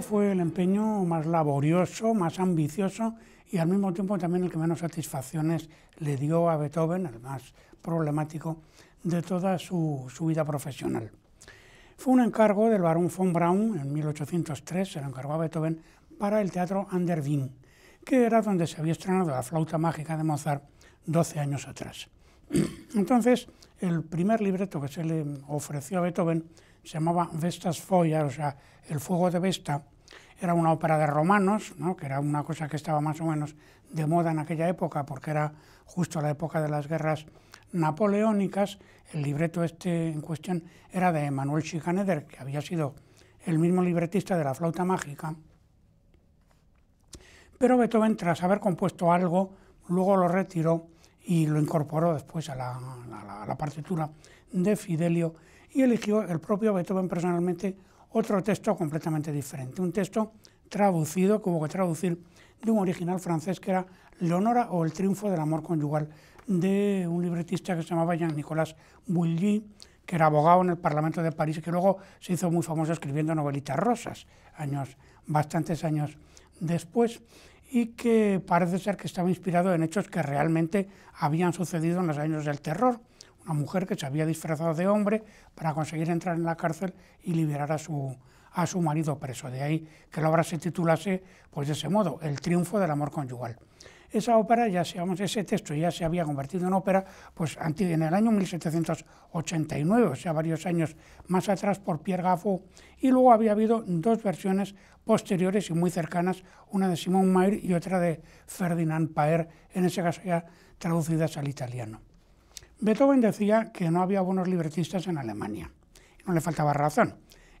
fue el empeño más laborioso, más ambicioso y al mismo tiempo también el que menos satisfacciones le dio a Beethoven, el más problemático de toda su, su vida profesional. Fue un encargo del barón von Braun en 1803, se lo encargó a Beethoven para el teatro Ander que era donde se había estrenado la flauta mágica de Mozart 12 años atrás. Entonces, el primer libreto que se le ofreció a Beethoven se llamaba Vestas Foia, o sea, el fuego de Vesta, era una ópera de romanos, que era una cosa que estaba más o menos de moda en aquella época, porque era justo la época de las guerras napoleónicas. El libreto este en cuestión era de Emanuel Schikaneder, que había sido el mismo libretista de La flauta mágica. Pero Beethoven, tras haber compuesto algo, luego lo retiró y lo incorporó después a la partitura de Fidelio y eligió el propio Beethoven personalmente otro texto completamente diferente, un texto traducido, como que traducir, de un original francés que era Leonora o el triunfo del amor conyugal, de un libretista que se llamaba Jean-Nicolas Bouilly, que era abogado en el Parlamento de París y que luego se hizo muy famoso escribiendo novelitas rosas, años, bastantes años después, y que parece ser que estaba inspirado en hechos que realmente habían sucedido en los años del terror una mujer que se había disfrazado de hombre para conseguir entrar en la cárcel y liberar a su, a su marido preso. De ahí que la obra se titulase pues de ese modo, El triunfo del amor conyugal. Esa ópera, ya seamos ese texto ya se había convertido en ópera pues, en el año 1789, o sea, varios años más atrás por Pierre Gafo, y luego había habido dos versiones posteriores y muy cercanas, una de Simon Mayer y otra de Ferdinand Paer, en ese caso ya traducidas al italiano. Beethoven decía que no había buenos libretistas en Alemania. No le faltaba razón.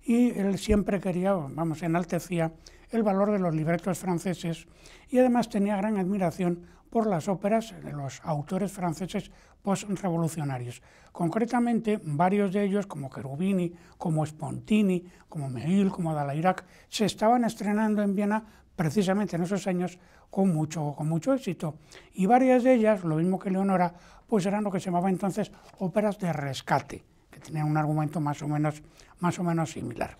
Y él siempre quería, vamos, enaltecía el valor de los libretos franceses y además tenía gran admiración por las óperas de los autores franceses postrevolucionarios. Concretamente, varios de ellos, como Cherubini, como Spontini, como Meil, como Dalairac, se estaban estrenando en Viena precisamente en esos años con mucho, con mucho éxito. Y varias de ellas, lo mismo que Leonora, pues eran lo que se llamaba entonces óperas de rescate, que tenían un argumento más o menos, más o menos similar.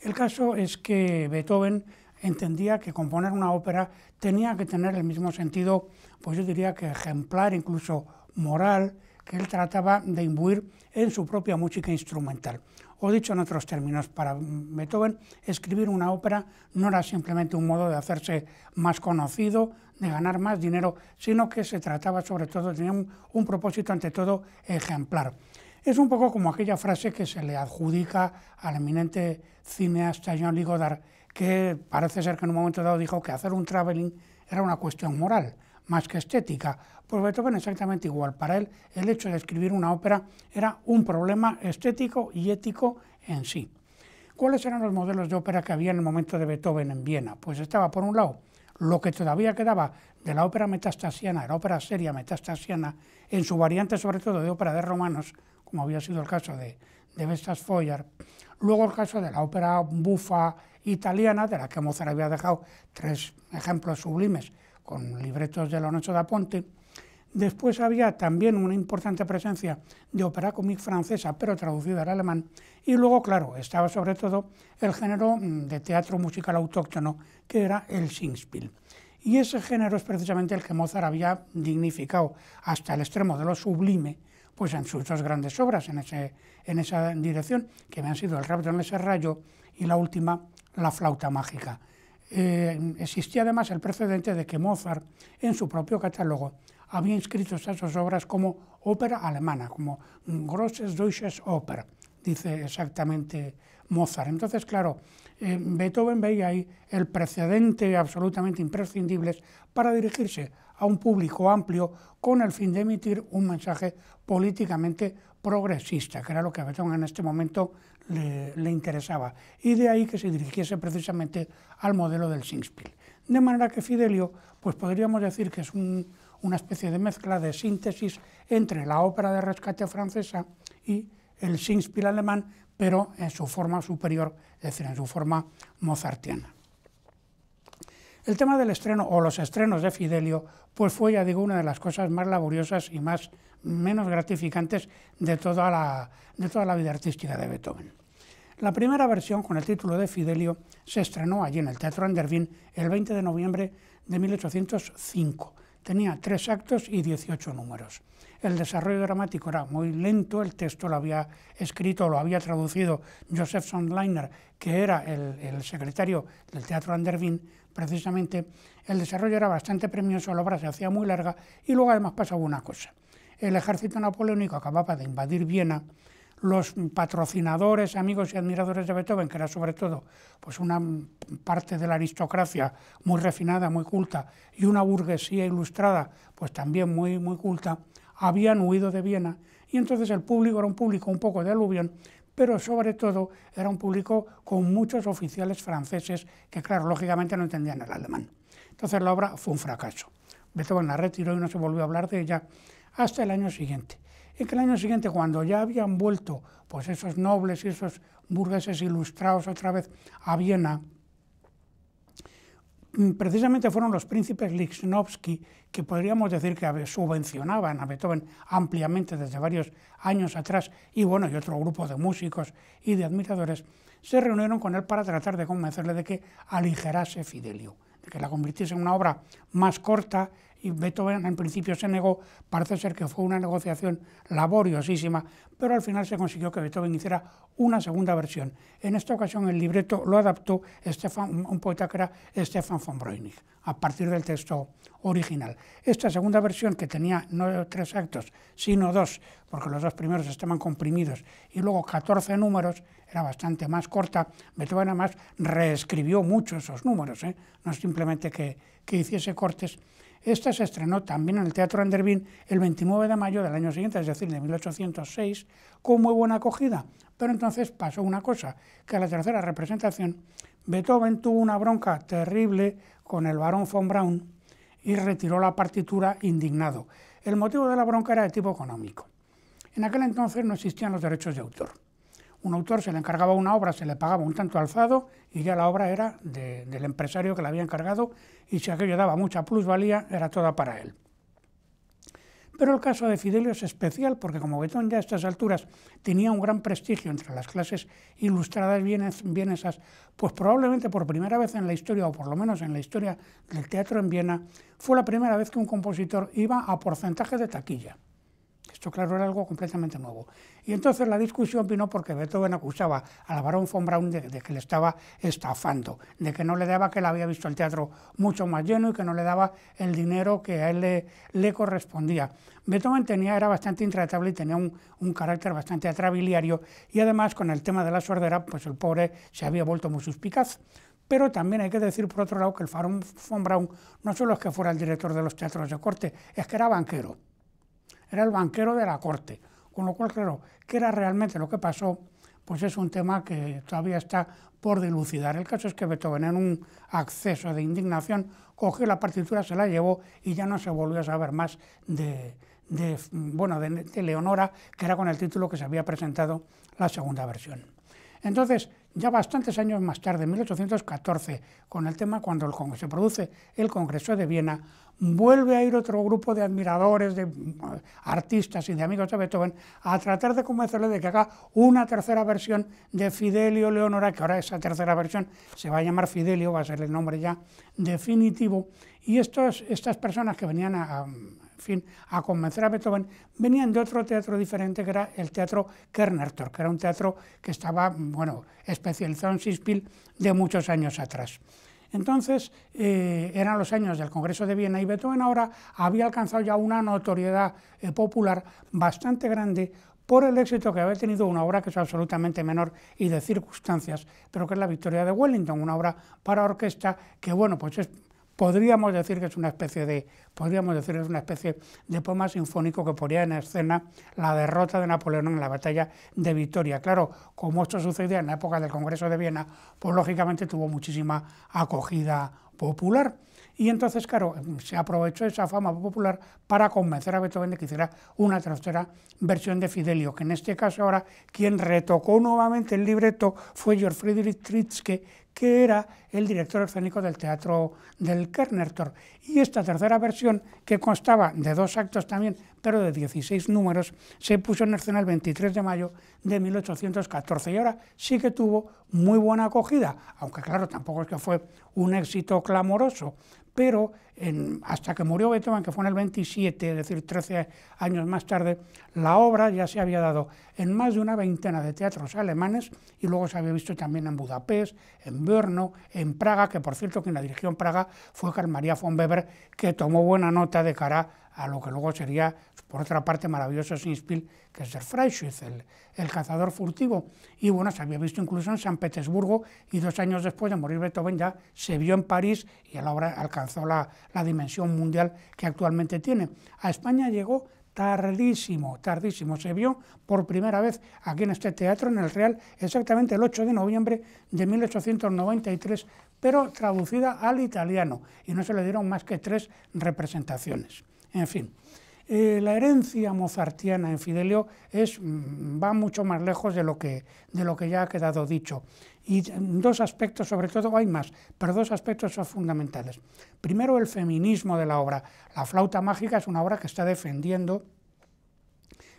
El caso es que Beethoven entendía que componer una ópera tenía que tener el mismo sentido, pues yo diría que ejemplar, incluso moral, que él trataba de imbuir en su propia música instrumental. O dicho en otros términos, para Beethoven, escribir una ópera no era simplemente un modo de hacerse más conocido, de ganar más dinero, sino que se trataba sobre todo, tenía un, un propósito ante todo ejemplar. Es un poco como aquella frase que se le adjudica al eminente cineasta Jean Godard, que parece ser que en un momento dado dijo que hacer un traveling era una cuestión moral, más que estética. Pues Beethoven exactamente igual. Para él el hecho de escribir una ópera era un problema estético y ético en sí. ¿Cuáles eran los modelos de ópera que había en el momento de Beethoven en Viena? Pues estaba, por un lado, lo que todavía quedaba de la ópera metastasiana, la ópera seria metastasiana, en su variante sobre todo de ópera de romanos, como había sido el caso de, Vestas Foyer, luego el caso de la ópera bufa italiana, de la que Mozart había dejado tres ejemplos sublimes con libretos de Lorenzo da Ponte, Después había también una importante presencia de ópera cómic francesa, pero traducida al alemán. Y luego, claro, estaba sobre todo el género mm, de teatro musical autóctono, que era el Singspiel. Y ese género es precisamente el que Mozart había dignificado hasta el extremo de lo sublime pues en sus dos grandes obras en, esa dirección, que me han sido El rapto en el serrallo y la última, La flauta mágica. Eh, existía además el precedente de que Mozart, en su propio catálogo, había inscrito esas dos obras como ópera alemana, como Grosses Deutsches Oper, dice exactamente Mozart. Entonces, claro, eh, Beethoven veía ahí el precedente absolutamente imprescindible para dirigirse a un público amplio con el fin de emitir un mensaje políticamente progresista, que era lo que a Betón en este momento le, interesaba, y de ahí que se dirigiese precisamente al modelo del Singspiel. De manera que Fidelio, pues podríamos decir que es una especie de mezcla de síntesis entre la ópera de rescate francesa y el Singspiel alemán, pero en su forma superior, es decir, en su forma mozartiana. El tema del estreno o los estrenos de Fidelio, pues fue, ya digo, una de las cosas más laboriosas y más menos gratificantes de toda la, de toda la vida artística de Beethoven. La primera versión, con el título de Fidelio, se estrenó allí en el Teatro Andervin el 20 de noviembre de 1805. Tenía tres actos y 18 números. El desarrollo dramático era muy lento, el texto lo había escrito, lo había traducido Joseph Sondleiner, que era el, el secretario del Teatro Andervin, precisamente el desarrollo era bastante premioso, la obra se hacía muy larga y luego además pasaba una cosa. El ejército napoleónico acababa de invadir Viena, los patrocinadores, amigos y admiradores de Beethoven, que era sobre todo pues una parte de la aristocracia muy refinada, muy culta, y una burguesía ilustrada, pues también muy, muy culta, habían huido de Viena y entonces el público era un público un poco de aluvión, pero sobre todo era un público con muchos oficiales franceses que, claro, lógicamente no entendían el alemán. Entonces la obra fue un fracaso. Beethoven la retiró y no se volvió a hablar de ella hasta el año siguiente. Y que el año siguiente, cuando ya habían vuelto pues esos nobles y esos burgueses ilustrados otra vez a Viena, Mm, precisamente fueron los príncipes Lichnowsky, que podríamos decir que subvencionaban a Beethoven ampliamente desde varios años atrás, y bueno, y otro grupo de músicos y de admiradores, se reunieron con él para tratar de convencerle de que aligerase Fidelio, de que la convirtiese en una obra más corta y Beethoven en principio se negó, parece ser que fue una negociación laboriosísima, pero al final se consiguió que Beethoven hiciera una segunda versión. En esta ocasión el libreto lo adaptó un poeta que era Stefan von Breunig, a partir del texto original. Esta segunda versión, que tenía no tres actos, sino dos, porque los dos primeros estaban comprimidos, y luego 14 números, era bastante más corta, Beethoven además reescribió mucho esos números, ¿eh? no simplemente que, que hiciese cortes, esta se estrenó también en el Teatro Andervin el 29 de mayo del año siguiente, es decir, de 1806, con muy buena acogida. Pero entonces pasó una cosa, que a la tercera representación Beethoven tuvo una bronca terrible con el barón von Braun y retiró la partitura indignado. El motivo de la bronca era de tipo económico. En aquel entonces no existían los derechos de autor un autor se le encargaba una obra, se le pagaba un tanto alzado y ya la obra era del empresario que la había encargado y si aquello daba mucha plusvalía era toda para él. Pero el caso de Fidelio es especial porque como Betón ya a estas alturas tenía un gran prestigio entre las clases ilustradas vienesas, pues probablemente por primera vez en la historia, o por lo menos en la historia del teatro en Viena, fue la primera vez que un compositor iba a porcentaje de taquilla claro, era algo completamente nuevo. Y entonces la discusión vino porque Beethoven acusaba al barón von Braun de, que le estaba estafando, de que no le daba que él había visto el teatro mucho más lleno y que no le daba el dinero que a él le, correspondía. Beethoven tenía, era bastante intratable y tenía un, carácter bastante atrabiliario y además con el tema de la sordera, pues el pobre se había vuelto muy suspicaz. Pero también hay que decir, por otro lado, que el barón von Braun no solo es que fuera el director de los teatros de corte, es que era banquero era el banquero de la corte. Con lo cual, claro, ¿qué era realmente lo que pasó? Pues es un tema que todavía está por dilucidar. El caso es que Beethoven, en un acceso de indignación, cogió la partitura, se la llevó y ya no se volvió a saber más de, bueno, Leonora, que era con el título que se había presentado la segunda versión. Entonces, ya bastantes años más tarde, en 1814, con el tema cuando el, se produce el Congreso de Viena, vuelve a ir otro grupo de admiradores, de eh, artistas y de amigos de Beethoven a tratar de convencerle de que haga una tercera versión de Fidelio Leonora, que ahora esa tercera versión se va a llamar Fidelio, va a ser el nombre ya definitivo. Y estas personas que venían a fin, a convencer a Beethoven, venían de otro teatro diferente que era el teatro Kernertor, que era un teatro que estaba, bueno, especializado en Sispil de muchos años atrás. Entonces, eh, eran los años del Congreso de Viena y Beethoven ahora había alcanzado ya una notoriedad eh, popular bastante grande por el éxito que había tenido una obra que es absolutamente menor y de circunstancias, pero que es la Victoria de Wellington, una obra para orquesta que, bueno, pues es podríamos decir que es una especie de podríamos decir es una especie de poema sinfónico que ponía en escena la derrota de Napoleón en la batalla de Vitoria. Claro, como esto sucedía en la época del Congreso de Viena, pues lógicamente tuvo muchísima acogida popular. Y entonces, claro, se aprovechó esa fama popular para convencer a Beethoven de que hiciera una tercera versión de Fidelio, que en este caso ahora quien retocó nuevamente el libreto fue Georg Friedrich Tritzke, que era el director escénico del Teatro del Kernertor. Y esta tercera versión, que constaba de dos actos también, pero de 16 números, se puso en escena el 23 de mayo de 1814 y ahora sí que tuvo muy buena acogida, aunque claro, tampoco es que fue un éxito clamoroso, pero hasta que murió Beethoven, que fue en el 27, es decir, 13 años más tarde, la obra ya se había dado en más de una veintena de teatros alemanes y luego se había visto también en Budapest, en Brno, en Praga, que por cierto quien la dirigió en Praga fue Carl María von Weber, que tomó buena nota de cara a lo que luego sería por otra parte, maravilloso Sinspil, que es el Freischütz, el, cazador furtivo. Y bueno, se había visto incluso en San Petersburgo y dos años después de morir Beethoven ya se vio en París y la obra alcanzó la, la dimensión mundial que actualmente tiene. A España llegó tardísimo, tardísimo. Se vio por primera vez aquí en este teatro, en el Real, exactamente el 8 de noviembre de 1893, pero traducida al italiano, y no se le dieron más que tres representaciones. En fin. Eh, la herencia mozartiana en Fidelio mm, va mucho más lejos de lo, que, ya ha quedado dicho. Y mm, dos aspectos, sobre todo hay más, pero dos aspectos son fundamentales. Primero, el feminismo de la obra. La flauta mágica es una obra que está defendiendo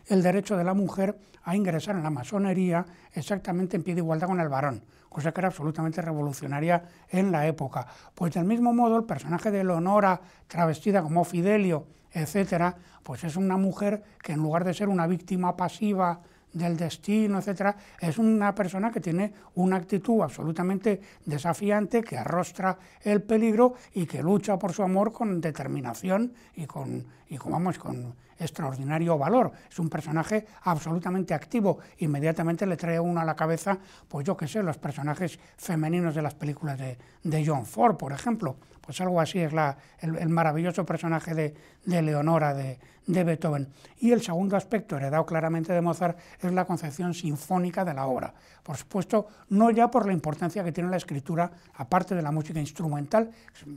el derecho de la mujer a ingresar en la masonería exactamente en pie de igualdad con el varón, cosa que era absolutamente revolucionaria en la época. Pues del mismo modo, el personaje de Leonora, travestida como Fidelio, etcétera, pues es una mujer que en lugar de ser una víctima pasiva del destino, etcétera, es una persona que tiene una actitud absolutamente desafiante, que arrostra el peligro y que lucha por su amor con determinación y con, y vamos, con extraordinario valor. Es un personaje absolutamente activo. Inmediatamente le trae uno a la cabeza, pues yo qué sé, los personajes femeninos de las películas de, de John Ford, por ejemplo. Pues algo así es la, el maravilloso personaje de, de Leonora de, Beethoven. Y el segundo aspecto, heredado claramente de Mozart, es la concepción sinfónica de la obra. Por supuesto, no ya por la importancia que tiene la escritura, aparte de la música instrumental,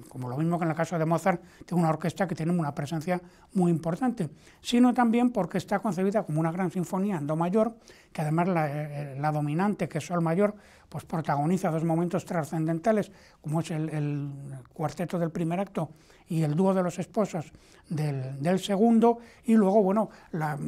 como lo mismo que en el caso de Mozart, tiene una orquesta que tiene una presencia muy importante, sino también porque está concebida como una gran sinfonía en do mayor, que además la, eh, dominante, que es sol mayor, pues protagoniza dos momentos trascendentales, como es el cuarteto del primer acto y el dúo de los esposos del, del segundo, y luego, bueno, la,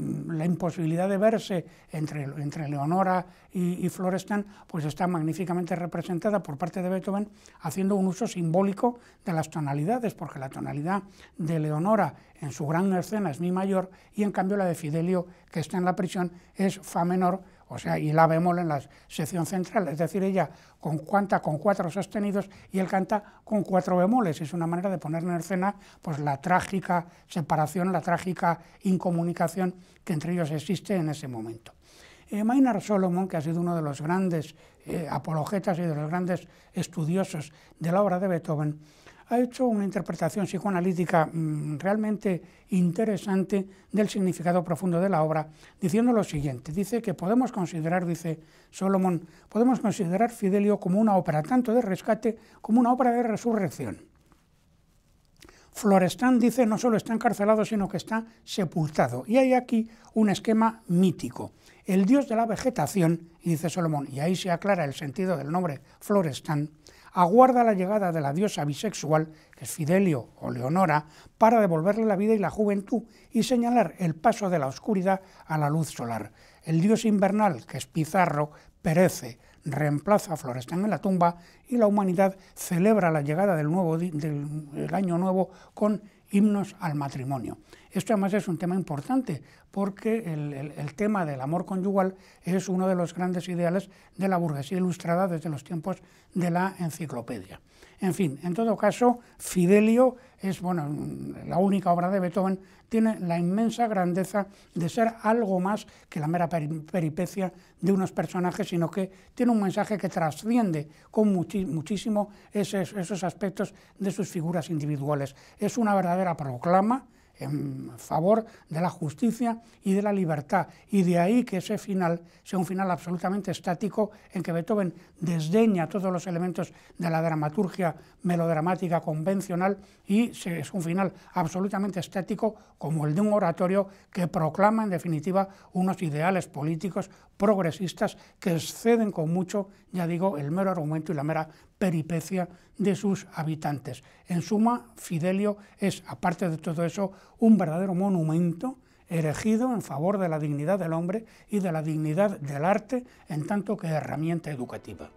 imposibilidad de verse entre, entre Leonora y, y Florestan, pues está magníficamente representada por parte de Beethoven, haciendo un uso simbólico de las tonalidades, porque la tonalidad de Leonora en su gran escena es mi mayor, y en cambio la de Fidelio, que está en la prisión, es fa menor, o sea, y la bemol en la sección central, es decir, ella con, cuanta con cuatro sostenidos y él canta con cuatro bemoles, es una manera de poner en escena pues, la trágica separación, la trágica incomunicación que entre ellos existe en ese momento. Eh, Maynard Solomon, que ha sido uno de los grandes eh, apologetas y de los grandes estudiosos de la obra de Beethoven, ha hecho una interpretación psicoanalítica mm, realmente interesante del significado profundo de la obra, diciendo lo siguiente, dice que podemos considerar, dice Solomón, podemos considerar Fidelio como una ópera tanto de rescate como una obra de resurrección. Florestan dice no solo está encarcelado, sino que está sepultado. Y hay aquí un esquema mítico. El dios de la vegetación, dice Solomón, y ahí se aclara el sentido del nombre Florestan, aguarda la llegada de la diosa bisexual, que es Fidelio o Leonora, para devolverle la vida y la juventud y señalar el paso de la oscuridad a la luz solar. El dios invernal, que es Pizarro, perece, reemplaza a Florestan en la tumba y la humanidad celebra la llegada del, nuevo, del año nuevo con himnos al matrimonio. Esto además es un tema importante porque el, tema del amor conyugal es uno de los grandes ideales de la burguesía ilustrada desde los tiempos de la enciclopedia. En fin, en todo caso, Fidelio es, bueno, la única obra de Beethoven, tiene la inmensa grandeza de ser algo más que la mera peripecia de unos personajes, sino que tiene un mensaje que trasciende con muchísimo esos aspectos de sus figuras individuales. Es una verdadera proclama en favor de la justicia y de la libertad. Y de ahí que ese final sea un final absolutamente estático en que Beethoven desdeña todos los elementos de la dramaturgia melodramática convencional y es un final absolutamente estático como el de un oratorio que proclama en definitiva unos ideales políticos progresistas que exceden con mucho, ya digo, el mero argumento y la mera peripecia de sus habitantes. En suma, Fidelio es, aparte de todo eso, un verdadero monumento erigido en favor de la dignidad del hombre y de la dignidad del arte en tanto que herramienta educativa.